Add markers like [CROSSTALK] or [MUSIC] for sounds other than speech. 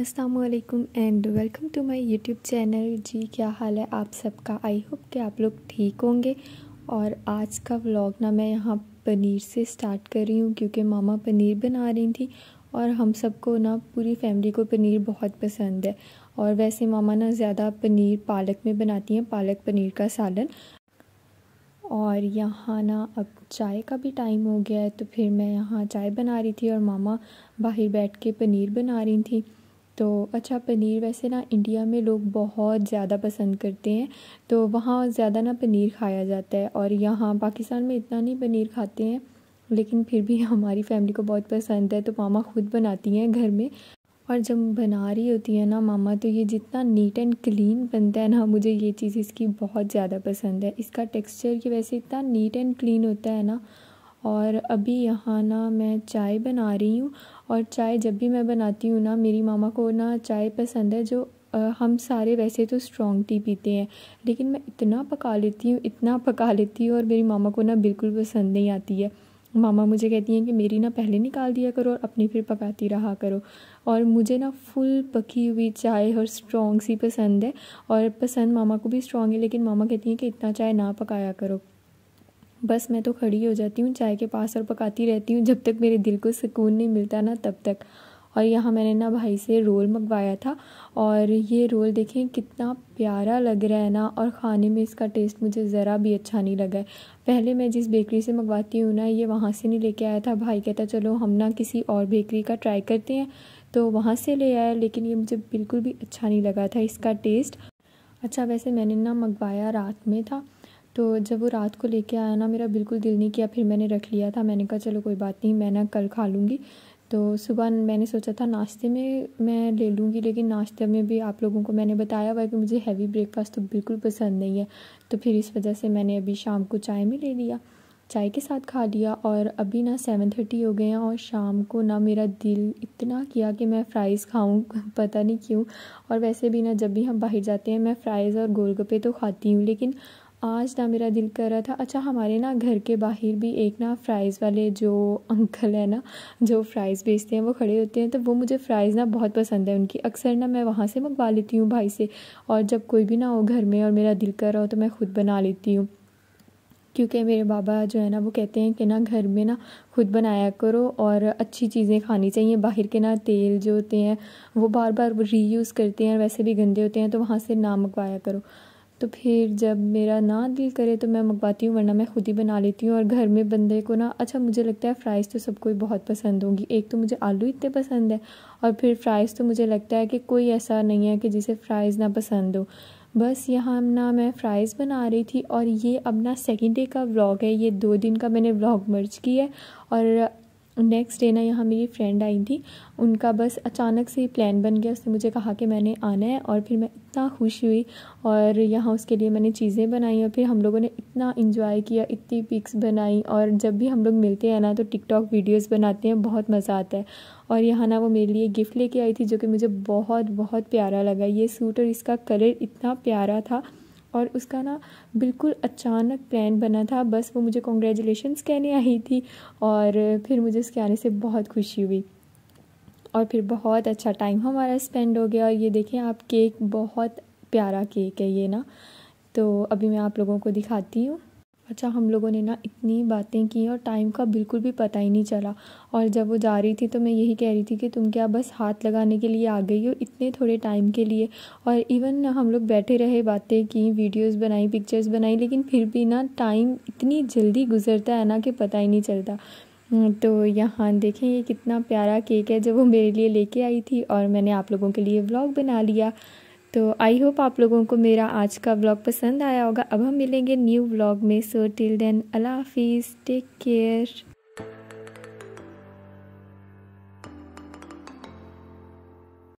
असलकुम and welcome to my YouTube channel जी क्या हाल है आप सबका आई होप कि आप लोग ठीक होंगे और आज का व्लॉग ना मैं यहाँ पनीर से स्टार्ट कर रही हूँ क्योंकि मामा पनीर बना रही थी और हम सबको ना पूरी फैमिली को पनीर बहुत पसंद है और वैसे मामा ना ज़्यादा पनीर पालक में बनाती हैं पालक पनीर का सालन और यहाँ ना अब चाय का भी टाइम हो गया है तो फिर मैं यहाँ चाय बना रही थी और मामा बाहर बैठ के पनीर बना रही थी तो अच्छा पनीर वैसे ना इंडिया में लोग बहुत ज़्यादा पसंद करते हैं तो वहाँ ज़्यादा ना पनीर खाया जाता है और यहाँ पाकिस्तान में इतना नहीं पनीर खाते हैं लेकिन फिर भी [LAUGHS] हमारी फैमिली को बहुत पसंद है तो मामा खुद बनाती हैं घर में और जब बना रही होती है ना मामा तो ये जितना नीट एंड क्लीन बनता है ना मुझे ये चीज़ इसकी बहुत ज़्यादा पसंद है इसका टेक्सचर ये वैसे इतना नीट एंड क्लीन होता है ना और अभी यहाँ ना मैं चाय बना रही हूँ और चाय जब भी मैं बनाती हूँ ना मेरी मामा को ना चाय पसंद है जो हम सारे वैसे तो स्ट्रॉन्ग टी पीते हैं लेकिन मैं इतना पका लेती हूँ इतना पका लेती हूँ और मेरी मामा को ना बिल्कुल पसंद नहीं आती है मामा मुझे कहती हैं कि मेरी ना पहले निकाल दिया करो और अपनी फिर पकाती रहा करो और मुझे ना फुल पकी हुई चाय और स्ट्रॉन्ग सी पसंद है और पसंद मामा को भी स्ट्रॉन्ग है लेकिन मामा कहती हैं कि इतना चाय ना पकाया करो बस मैं तो खड़ी हो जाती हूँ चाय के पास और पकाती रहती हूँ जब तक मेरे दिल को सुकून नहीं मिलता ना तब तक और यहाँ मैंने ना भाई से रोल मंगवाया था और ये रोल देखें कितना प्यारा लग रहा है ना और खाने में इसका टेस्ट मुझे ज़रा भी अच्छा नहीं लगा है पहले मैं जिस बेकरी से मंगवाती हूँ ना ये वहाँ से नहीं लेके आया था भाई कहता चलो हम ना किसी और बेकरी का ट्राई करते हैं तो वहाँ से ले आया लेकिन ये मुझे बिल्कुल भी अच्छा नहीं लगा था इसका टेस्ट अच्छा वैसे मैंने ना मंगवाया रात में था तो जब वो रात को लेके आया ना मेरा बिल्कुल दिल नहीं किया फिर मैंने रख लिया था मैंने कहा चलो कोई बात नहीं मैं ना कल खा लूँगी तो सुबह मैंने सोचा था नाश्ते में मैं ले लूँगी लेकिन नाश्ते में भी आप लोगों को मैंने बताया हुआ कि मुझे हैवी ब्रेकफास्ट तो बिल्कुल पसंद नहीं है तो फिर इस वजह से मैंने अभी शाम को चाय में ले लिया चाय के साथ खा लिया और अभी ना सेवन थर्टी हो गए हैं और शाम को ना मेरा दिल इतना किया कि मैं फ़्राइज़ खाऊं [LAUGHS] पता नहीं क्यों और वैसे भी ना जब भी हम बाहर जाते हैं मैं फ़्राइज़ और गोलगप्पे तो खाती हूँ लेकिन आज ना मेरा दिल कर रहा था अच्छा हमारे ना घर के बाहर भी एक ना फ्राइज़ वाले जो अंकल है ना जो फ्राइज़ बेचते हैं वो खड़े होते हैं तो वो मुझे फ्राइज़ ना बहुत पसंद है उनकी अक्सर ना मैं वहाँ से मंगवा लेती हूँ भाई से और जब कोई भी ना हो घर में और मेरा दिल कर रहा हो तो मैं ख़ुद बना लेती हूँ क्योंकि मेरे बाबा जो है ना वो कहते हैं कि ना घर में ना खुद बनाया करो और अच्छी चीज़ें खानी चाहिए बाहर के ना तेल जो होते हैं वो बार बार री करते हैं वैसे भी गंदे होते हैं तो वहाँ से ना मंगवाया करो तो फिर जब मेरा ना दिल करे तो मैं मंगवाती हूँ वरना मैं खुद ही बना लेती हूँ और घर में बंदे को ना अच्छा मुझे लगता है फ़्राइज़ तो सबको बहुत पसंद होंगी एक तो मुझे आलू इतने पसंद है और फिर फ़्राइज़ तो मुझे लगता है कि कोई ऐसा नहीं है कि जिसे फ़्राइज़ ना पसंद हो बस यहाँ ना मैं फ़्राइज़ बना रही थी और ये अपना सेकेंड डे का व्लॉग है ये दो दिन का मैंने व्लॉग मर्ज किया है और नेक्स्ट डे ना यहाँ मेरी फ्रेंड आई थी उनका बस अचानक से प्लान बन गया उसने मुझे कहा कि मैंने आना है और फिर मैं इतना खुश हुई और यहाँ उसके लिए मैंने चीज़ें बनाई और फिर हम लोगों ने इतना इन्जॉय किया इतनी पिक्स बनाई और जब भी हम लोग मिलते हैं ना तो टिकटॉक वीडियोस बनाते हैं बहुत मज़ा आता है और यहाँ ना वो मेरे लिए गिफ़्ट लेके आई थी जो कि मुझे बहुत बहुत प्यारा लगा ये सूट और इसका कलर इतना प्यारा था और उसका ना बिल्कुल अचानक प्लान बना था बस वो मुझे कॉन्ग्रेचुलेशन्स कहने आई थी और फिर मुझे उसके आने से बहुत खुशी हुई और फिर बहुत अच्छा टाइम हमारा स्पेंड हो गया और ये देखें आप केक बहुत प्यारा केक है ये ना तो अभी मैं आप लोगों को दिखाती हूँ अच्छा हम लोगों ने ना इतनी बातें की और टाइम का बिल्कुल भी पता ही नहीं चला और जब वो जा रही थी तो मैं यही कह रही थी कि तुम क्या बस हाथ लगाने के लिए आ गई हो इतने थोड़े टाइम के लिए और इवन हम लोग बैठे रहे बातें की वीडियोस बनाई पिक्चर्स बनाई लेकिन फिर भी ना टाइम इतनी जल्दी गुजरता है ना कि पता ही नहीं चलता हम्म, तो यहाँ देखें ये कितना प्यारा केक है जब वो मेरे लिए लेके आई थी और मैंने आप लोगों के लिए व्लॉग बना लिया तो आई होप आप लोगों को मेरा आज का ब्लॉग पसंद आया होगा अब हम मिलेंगे न्यू ब्लॉग में सो टिल देन अल्लाह हाफिज़ टेक केयर